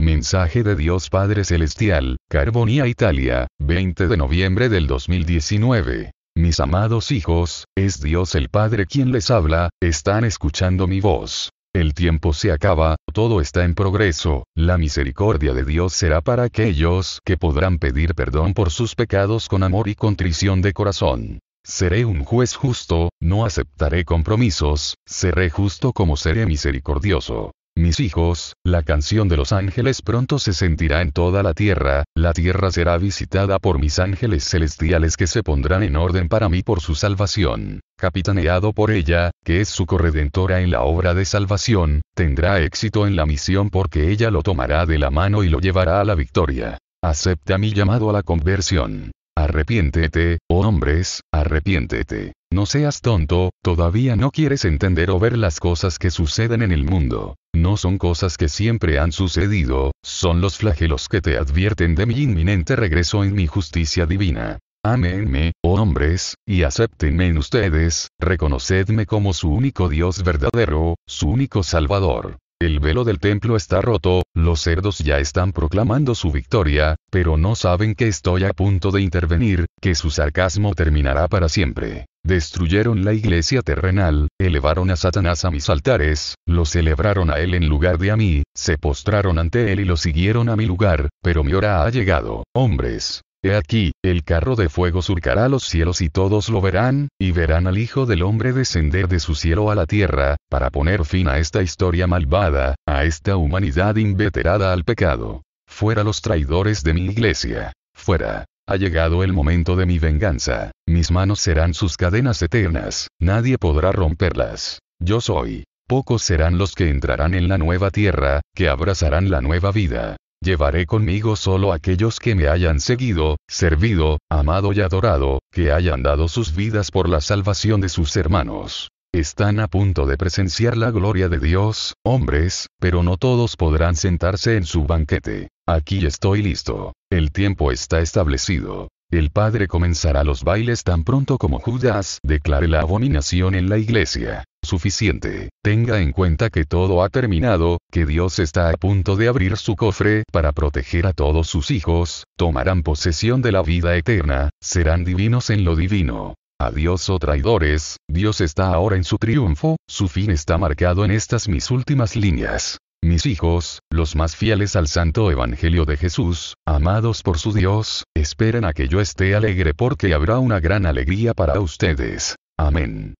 Mensaje de Dios Padre Celestial, Carbonía Italia, 20 de noviembre del 2019. Mis amados hijos, es Dios el Padre quien les habla, están escuchando mi voz. El tiempo se acaba, todo está en progreso, la misericordia de Dios será para aquellos que podrán pedir perdón por sus pecados con amor y contrición de corazón. Seré un juez justo, no aceptaré compromisos, seré justo como seré misericordioso. Mis hijos, la canción de los ángeles pronto se sentirá en toda la tierra, la tierra será visitada por mis ángeles celestiales que se pondrán en orden para mí por su salvación. Capitaneado por ella, que es su corredentora en la obra de salvación, tendrá éxito en la misión porque ella lo tomará de la mano y lo llevará a la victoria. Acepta mi llamado a la conversión. Arrepiéntete, oh hombres, arrepiéntete. No seas tonto, todavía no quieres entender o ver las cosas que suceden en el mundo. No son cosas que siempre han sucedido, son los flagelos que te advierten de mi inminente regreso en mi justicia divina. Amenme, oh hombres, y acéptenme en ustedes, reconocedme como su único Dios verdadero, su único Salvador. El velo del templo está roto, los cerdos ya están proclamando su victoria, pero no saben que estoy a punto de intervenir, que su sarcasmo terminará para siempre. Destruyeron la iglesia terrenal, elevaron a Satanás a mis altares, lo celebraron a él en lugar de a mí, se postraron ante él y lo siguieron a mi lugar, pero mi hora ha llegado. Hombres, He aquí, el carro de fuego surcará los cielos y todos lo verán, y verán al Hijo del Hombre descender de su cielo a la tierra, para poner fin a esta historia malvada, a esta humanidad inveterada al pecado. Fuera los traidores de mi iglesia. Fuera. Ha llegado el momento de mi venganza. Mis manos serán sus cadenas eternas, nadie podrá romperlas. Yo soy. Pocos serán los que entrarán en la nueva tierra, que abrazarán la nueva vida. Llevaré conmigo solo aquellos que me hayan seguido, servido, amado y adorado, que hayan dado sus vidas por la salvación de sus hermanos. Están a punto de presenciar la gloria de Dios, hombres, pero no todos podrán sentarse en su banquete. Aquí estoy listo. El tiempo está establecido. El padre comenzará los bailes tan pronto como Judas declare la abominación en la iglesia. Suficiente. Tenga en cuenta que todo ha terminado, que Dios está a punto de abrir su cofre para proteger a todos sus hijos, tomarán posesión de la vida eterna, serán divinos en lo divino. Adiós oh traidores, Dios está ahora en su triunfo, su fin está marcado en estas mis últimas líneas. Mis hijos, los más fieles al santo Evangelio de Jesús, amados por su Dios, esperen a que yo esté alegre porque habrá una gran alegría para ustedes. Amén.